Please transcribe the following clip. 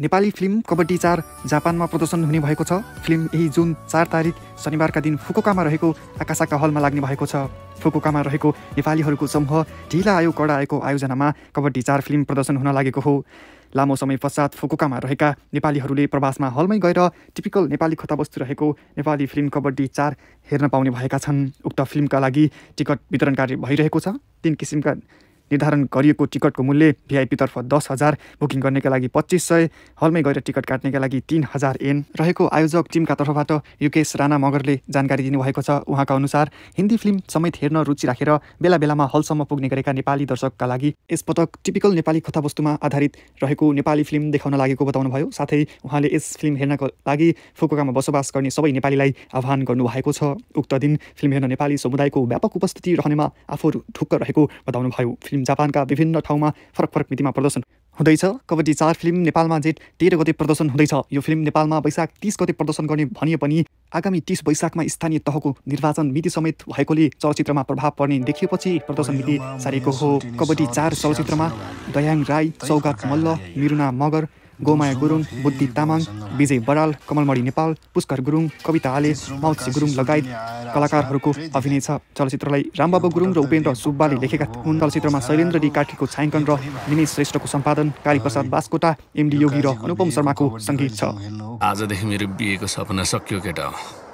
Nepali film kabaddi चार जापानमा प्रदर्शन हुने भएको छ फिल्म यही जुन चार तारिक शनिबारका दिन फुकुकामा रहेको आकाशाका हलमा लाग्ने भएको छ फुकुकामा रहेको नेपालीहरूको समूह ढिला आयो कडा आएको आयोजनामा कबड्डी चार फिल्म प्रदर्शन हुन लागेको हो लामो समय पश्चात फुकुकामा रहेका नेपालीहरूले प्रवासमा हलमै गएर टिपिकल नेपाली खतावस्तु रहेको नेपाली फिल्म कबड्डी चार हेर्न पाउने भएका छन् उक्त फिल्मका लागि टिकट वितरण कार्य भइरहेको छ तिन किसिमका निर्धारण गरिएको टिकटको मूल्य भिआइपीतर्फ दस हजार बुकिङ गर्नेका लागि पच्चिस सय हलमै गएर टिकट काट्नेका लागि तिन हजार एन रहेको आयोजक टिमका तर्फबाट युकेश राणा मगरले जानकारी दिनुभएको छ उहाँका अनुसार हिन्दी फिल्म समेत हेर्न रुचि राखेर बेला बेलामा हलसम्म पुग्ने गरेका नेपाली दर्शकका लागि यसपटक टिपिकल नेपाली कथावस्तुमा आधारित रहेको नेपाली फिल्म देखाउन लागेको बताउनुभयो साथै उहाँले यस फिल्म हेर्नको लागि फुकुकामा बसोबास गर्ने सबै नेपालीलाई आह्वान गर्नुभएको छ उक्त दिन फिल्म हेर्न नेपाली समुदायको व्यापक उपस्थिति रहनेमा आफू ढुक्क रहेको बताउनुभयो फिल्म जापानका विभिन्न ठाउँमा फरक फरक मितिमा प्रदर्शन हुँदैछ कबड्डी चार फिल्म नेपालमा जेठ तेह्र गते प्रदर्शन हुँदैछ यो फिल्म नेपालमा वैशाख तिस गते प्रदर्शन गर्ने भनिए पनि आगामी तिस वैशाखमा स्थानीय तहको निर्वाचन मिति समेत भएकोले चलचित्रमा प्रभाव पर्ने देखिएपछि प्रदर्शन मिति सारिएको हो कबड्डी चार चलचित्रमा दयाङ राई सौगात मल्ल मिरुना मगर गोमाया गुरुङ बुद्धि तामाङ विजय बराल कमलमणि नेपाल पुष्कर गुरुङ कविता आले मौत्सी गुरुङ लगायत कलाकारहरूको अभिनय छ चलचित्रलाई रामबाबु गुरुङ र उपेन्द्र सुब्बाले लेखेका हुन् चलचित्रमा शैलेन्द्र डी कार्कीको छायाङ्कन र निमेश श्रेष्ठको सम्पादन कालीप्रसाद बासकोटा एमडी योगी र अनुपम शर्माको सङ्गीत छ आजदेखि मेरो बिहेको सपना सकियो केटा